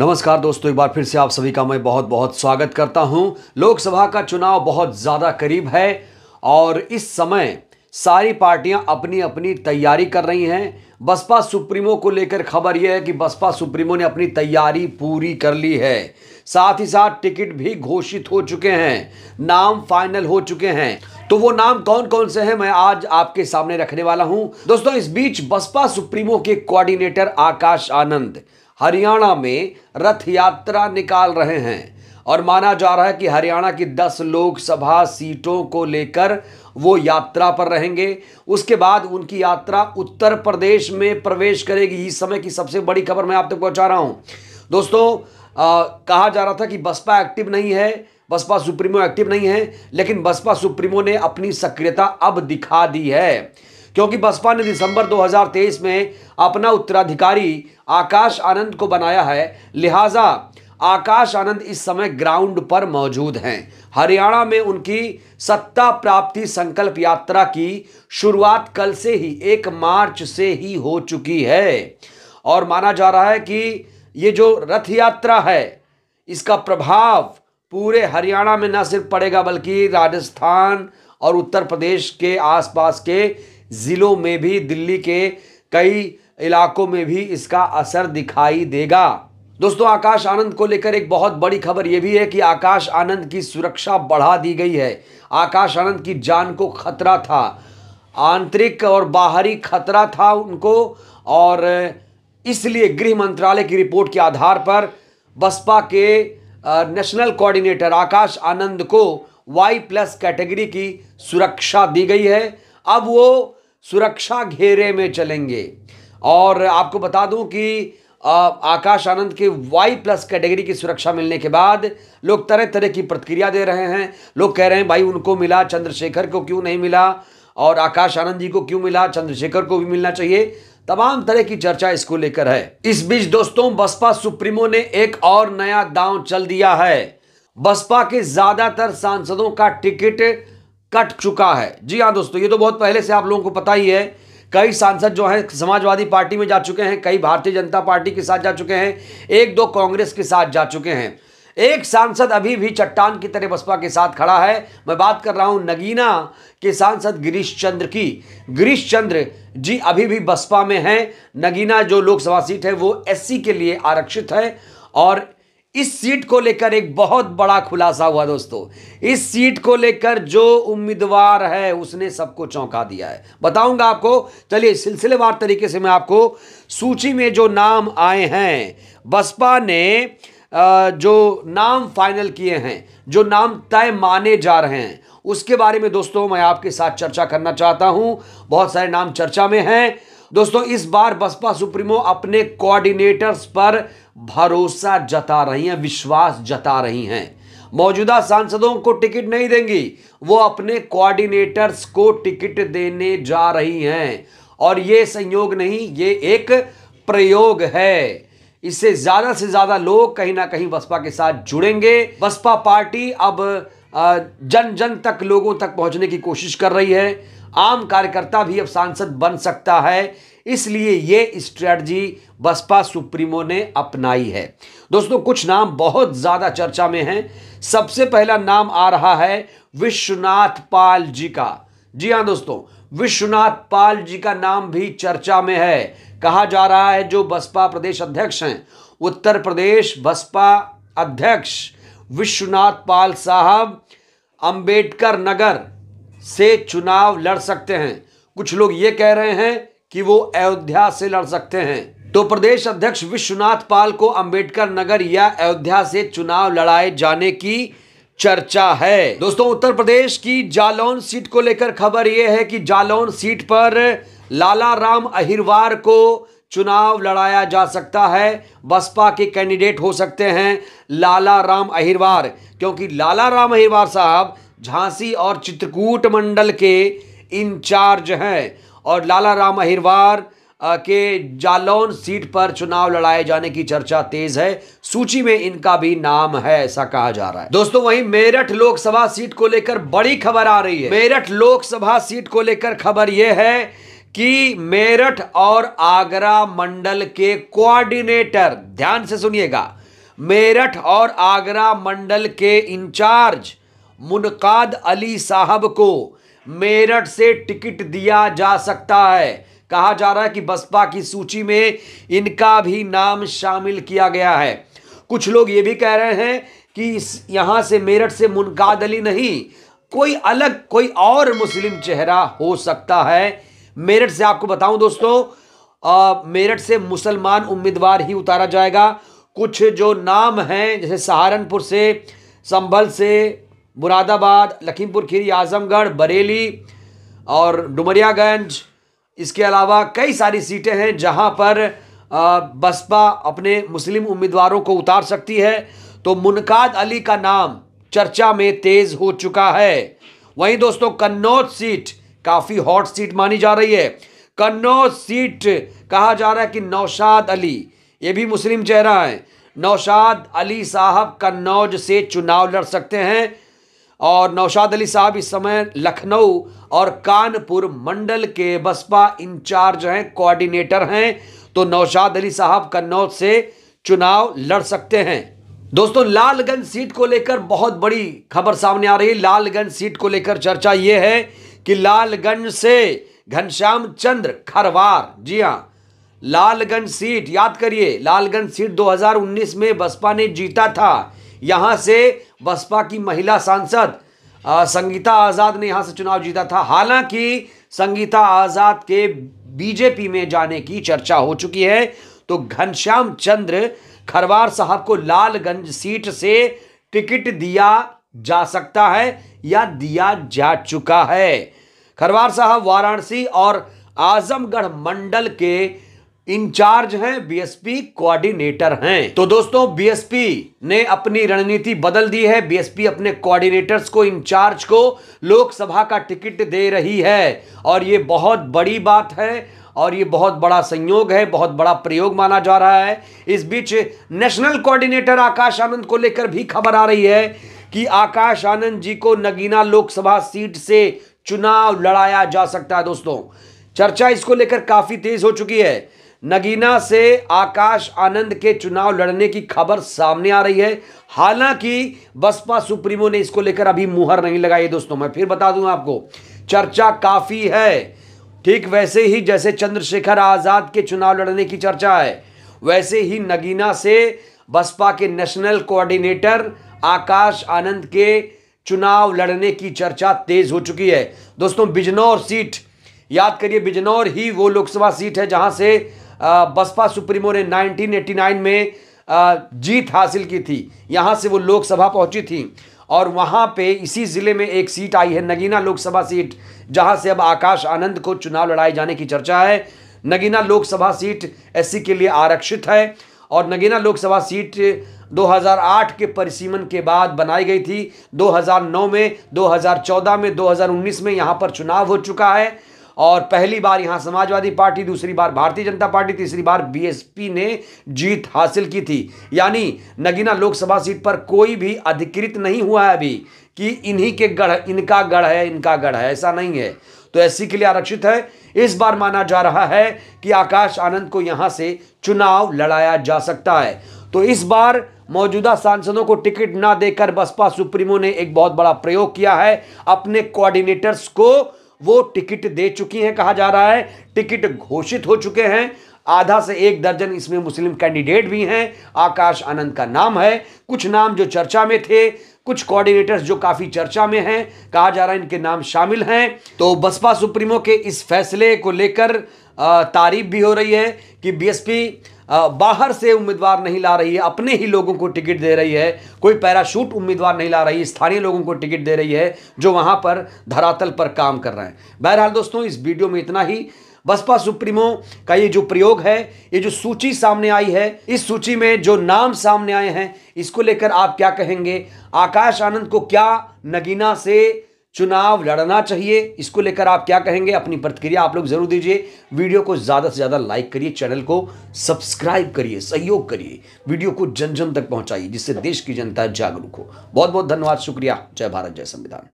नमस्कार दोस्तों एक बार फिर से आप सभी का मैं बहुत बहुत स्वागत करता हूं लोकसभा का चुनाव बहुत ज़्यादा करीब है और इस समय सारी पार्टियां अपनी अपनी तैयारी कर रही हैं बसपा सुप्रीमो को लेकर खबर यह है कि बसपा सुप्रीमो ने अपनी तैयारी पूरी कर ली है साथ ही साथ टिकट भी घोषित हो चुके हैं नाम फाइनल हो चुके हैं तो वो नाम कौन कौन से हैं मैं आज आपके सामने रखने वाला हूं दोस्तों इस बीच बसपा सुप्रीमो के कोऑर्डिनेटर आकाश आनंद हरियाणा में रथ यात्रा निकाल रहे हैं और माना जा रहा है कि हरियाणा की 10 लोकसभा सीटों को लेकर वो यात्रा पर रहेंगे उसके बाद उनकी यात्रा उत्तर प्रदेश में प्रवेश करेगी इस समय की सबसे बड़ी खबर मैं आप तक तो पहुंचा रहा हूं दोस्तों आ, कहा जा रहा था कि बसपा एक्टिव नहीं है बसपा सुप्रीमो एक्टिव नहीं है लेकिन बसपा सुप्रीमो ने अपनी सक्रियता अब दिखा दी है क्योंकि बसपा ने दिसंबर 2023 में अपना उत्तराधिकारी आकाश आनंद को बनाया है लिहाजा आकाश आनंद इस समय ग्राउंड पर मौजूद हैं हरियाणा में उनकी सत्ता प्राप्ति संकल्प यात्रा की शुरुआत कल से ही एक मार्च से ही हो चुकी है और माना जा रहा है कि ये जो रथ यात्रा है इसका प्रभाव पूरे हरियाणा में न सिर्फ पड़ेगा बल्कि राजस्थान और उत्तर प्रदेश के आसपास के ज़िलों में भी दिल्ली के कई इलाकों में भी इसका असर दिखाई देगा दोस्तों आकाश आनंद को लेकर एक बहुत बड़ी खबर यह भी है कि आकाश आनंद की सुरक्षा बढ़ा दी गई है आकाश आनंद की जान को खतरा था आंतरिक और बाहरी खतरा था उनको और इसलिए गृह मंत्रालय की रिपोर्ट के आधार पर बसपा के नेशनल कोऑर्डिनेटर आकाश आनंद को वाई प्लस कैटेगरी की सुरक्षा दी गई है अब वो सुरक्षा घेरे में चलेंगे और आपको बता दूं कि आकाश आनंद के वाई प्लस कैटेगरी की सुरक्षा मिलने के बाद लोग तरह तरह की प्रतिक्रिया दे रहे हैं लोग कह रहे हैं भाई उनको मिला चंद्रशेखर को क्यों नहीं मिला और आकाश आनंद जी को क्यों मिला चंद्रशेखर को भी मिलना चाहिए तमाम तरह की चर्चा इसको लेकर है इस बीच दोस्तों बसपा सुप्रीमो ने एक और नया दांव चल दिया है बसपा के ज्यादातर सांसदों का टिकट कट चुका है जी हाँ दोस्तों ये तो बहुत पहले से आप लोगों को पता ही है कई सांसद जो हैं समाजवादी पार्टी में जा चुके हैं कई भारतीय जनता पार्टी के साथ जा चुके हैं एक दो कांग्रेस के साथ जा चुके हैं एक सांसद अभी भी चट्टान की तरह बसपा के साथ खड़ा है मैं बात कर रहा हूं नगीना के सांसद गिरीश चंद्र की गिरीश चंद्र जी अभी भी बसपा में हैं नगीना जो लोकसभा सीट है वो एससी के लिए आरक्षित है और इस सीट को लेकर एक बहुत बड़ा खुलासा हुआ दोस्तों इस सीट को लेकर जो उम्मीदवार है उसने सबको चौंका दिया है बताऊंगा आपको चलिए सिलसिलेवार तरीके से मैं आपको सूची में जो नाम आए हैं बसपा ने जो नाम फाइनल किए हैं जो नाम तय माने जा रहे हैं उसके बारे में दोस्तों मैं आपके साथ चर्चा करना चाहता हूं बहुत सारे नाम चर्चा में हैं दोस्तों इस बार बसपा सुप्रीमो अपने कोऑर्डिनेटर्स पर भरोसा जता रही हैं विश्वास जता रही हैं मौजूदा सांसदों को टिकट नहीं देंगी वो अपने कोऑर्डिनेटर्स को टिकट देने जा रही हैं और ये संयोग नहीं ये एक प्रयोग है इससे ज़्यादा से ज़्यादा लोग कहीं ना कहीं बसपा के साथ जुड़ेंगे बसपा पार्टी अब जन जन तक लोगों तक पहुंचने की कोशिश कर रही है आम कार्यकर्ता भी अब सांसद बन सकता है इसलिए ये स्ट्रेटजी बसपा सुप्रीमो ने अपनाई है दोस्तों कुछ नाम बहुत ज़्यादा चर्चा में हैं सबसे पहला नाम आ रहा है विश्वनाथ पाल जी का जी हाँ दोस्तों विश्वनाथ पाल जी का नाम भी चर्चा में है कहा जा रहा है जो बसपा प्रदेश अध्यक्ष हैं उत्तर प्रदेश बसपा अध्यक्ष विश्वनाथ पाल साहब अंबेडकर नगर से चुनाव लड़ सकते हैं कुछ लोग ये कह रहे हैं कि वो अयोध्या से लड़ सकते हैं तो प्रदेश अध्यक्ष विश्वनाथ पाल को अंबेडकर नगर या अयोध्या से चुनाव लड़ाए जाने की चर्चा है दोस्तों उत्तर प्रदेश की जालौन सीट को लेकर खबर यह है कि जालौन सीट पर लाला राम अहिरवार को चुनाव लड़ाया जा सकता है बसपा के कैंडिडेट हो सकते हैं लाला राम अहिरवार क्योंकि लाला राम अहिरवार साहब झांसी और चित्रकूट मंडल के इंचार्ज हैं और लाला राम अहिरवार के जालौन सीट पर चुनाव लड़ाए जाने की चर्चा तेज है सूची में इनका भी नाम है ऐसा कहा जा रहा है दोस्तों वहीं मेरठ लोकसभा सीट को लेकर बड़ी खबर आ रही है मेरठ लोकसभा सीट को लेकर खबर यह है कि मेरठ और आगरा मंडल के कोऑर्डिनेटर ध्यान से सुनिएगा मेरठ और आगरा मंडल के इंचार्ज मुनकाद अली साहब को मेरठ से टिकट दिया जा सकता है कहा जा रहा है कि बसपा की सूची में इनका भी नाम शामिल किया गया है कुछ लोग ये भी कह रहे हैं कि इस यहाँ से मेरठ से मुनकाद अली नहीं कोई अलग कोई और मुस्लिम चेहरा हो सकता है मेरठ से आपको बताऊं दोस्तों मेरठ से मुसलमान उम्मीदवार ही उतारा जाएगा कुछ जो नाम हैं जैसे सहारनपुर से संभल से मुरादाबाद लखीमपुर खीरी आजमगढ़ बरेली और डुमरियागंज इसके अलावा कई सारी सीटें हैं जहां पर बसपा अपने मुस्लिम उम्मीदवारों को उतार सकती है तो मुनकाद अली का नाम चर्चा में तेज हो चुका है वहीं दोस्तों कन्नौज सीट काफ़ी हॉट सीट मानी जा रही है कन्नौज सीट कहा जा रहा है कि नौशाद अली ये भी मुस्लिम चेहरा है नौशाद अली साहब कन्नौज से चुनाव लड़ सकते हैं और नौशाद अली साहब इस समय लखनऊ और कानपुर मंडल के बसपा इंचार्ज हैं कोऑर्डिनेटर हैं तो नौशाद अली साहब कन्नौज से चुनाव लड़ सकते हैं दोस्तों लालगंज सीट को लेकर बहुत बड़ी खबर सामने आ रही है लालगंज सीट को लेकर चर्चा ये है कि लालगंज से घनश्याम चंद्र खरवार जी हाँ लालगंज सीट याद करिए लालगंज सीट 2019 में बसपा ने जीता था यहाँ से बसपा की महिला सांसद संगीता आज़ाद ने यहाँ से चुनाव जीता था हालांकि संगीता आज़ाद के बीजेपी में जाने की चर्चा हो चुकी है तो घनश्याम चंद्र खरवार साहब को लालगंज सीट से टिकट दिया जा सकता है या दिया जा चुका है खरवार साहब वाराणसी और आजमगढ़ मंडल के इंचार्ज हैं बीएसपी कोऑर्डिनेटर हैं तो दोस्तों बीएसपी ने अपनी रणनीति बदल दी है बीएसपी अपने कोऑर्डिनेटर्स को इंचार्ज को लोकसभा का टिकट दे रही है और ये बहुत बड़ी बात है और ये बहुत बड़ा संयोग है बहुत बड़ा प्रयोग माना जा रहा है इस बीच नेशनल कोऑर्डिनेटर आकाश आनंद को लेकर भी खबर आ रही है कि आकाश आनंद जी को नगीना लोकसभा सीट से चुनाव लड़ाया जा सकता है दोस्तों चर्चा इसको लेकर काफी तेज हो चुकी है नगीना से आकाश आनंद के चुनाव लड़ने की खबर सामने आ रही है हालांकि बसपा सुप्रीमो ने इसको लेकर अभी मुहर नहीं लगाई दोस्तों मैं फिर बता दूं आपको चर्चा काफ़ी है ठीक वैसे ही जैसे चंद्रशेखर आज़ाद के चुनाव लड़ने की चर्चा है वैसे ही नगीना से बसपा के नेशनल कोऑर्डिनेटर आकाश आनंद के चुनाव लड़ने की चर्चा तेज हो चुकी है दोस्तों बिजनौर सीट याद करिए बिजनौर ही वो लोकसभा सीट है जहां से बसपा सुप्रीमो ने 1989 में जीत हासिल की थी यहाँ से वो लोकसभा पहुँची थी और वहाँ पे इसी ज़िले में एक सीट आई है नगीना लोकसभा सीट जहाँ से अब आकाश आनंद को चुनाव लड़ाए जाने की चर्चा है नगीना लोकसभा सीट एस के लिए आरक्षित है और नगीना लोकसभा सीट 2008 के परिसीमन के बाद बनाई गई थी 2009 में 2014 में 2019 में यहाँ पर चुनाव हो चुका है और पहली बार यहाँ समाजवादी पार्टी दूसरी बार भारतीय जनता पार्टी तीसरी बार बीएसपी ने जीत हासिल की थी यानी नगीना लोकसभा सीट पर कोई भी अधिकृत नहीं हुआ है अभी कि इन्हीं के गढ़ इनका गढ़ है इनका गढ़ है ऐसा नहीं है तो ऐसी के लिए आरक्षित है इस बार माना जा रहा है कि आकाश आनंद को यहाँ से चुनाव लड़ाया जा सकता है तो इस बार मौजूदा सांसदों को टिकट ना देकर बसपा सुप्रीमो ने एक बहुत बड़ा प्रयोग किया है अपने कोऑर्डिनेटर्स को वो टिकट दे चुकी हैं कहा जा रहा है टिकट घोषित हो चुके हैं आधा से एक दर्जन इसमें मुस्लिम कैंडिडेट भी हैं आकाश आनंद का नाम है कुछ नाम जो चर्चा में थे कुछ कोऑर्डिनेटर्स जो काफ़ी चर्चा में हैं कहा जा रहा है इनके नाम शामिल हैं तो बसपा सुप्रीमो के इस फैसले को लेकर तारीफ भी हो रही है कि बीएसपी बाहर से उम्मीदवार नहीं ला रही है अपने ही लोगों को टिकट दे रही है कोई पैराशूट उम्मीदवार नहीं ला रही है स्थानीय लोगों को टिकट दे रही है जो वहाँ पर धरातल पर काम कर रहे हैं बहरहाल दोस्तों इस वीडियो में इतना ही बसपा सुप्रीमो का ये जो प्रयोग है ये जो सूची सामने आई है इस सूची में जो नाम सामने आए हैं इसको लेकर आप क्या कहेंगे आकाश आनंद को क्या नगीना से चुनाव लड़ना चाहिए इसको लेकर आप क्या कहेंगे अपनी प्रतिक्रिया आप लोग जरूर दीजिए वीडियो को ज़्यादा से ज़्यादा लाइक करिए चैनल को सब्सक्राइब करिए सहयोग करिए वीडियो को जन जन तक पहुंचाइए जिससे देश की जनता जागरूक हो बहुत बहुत धन्यवाद शुक्रिया जय भारत जय संविधान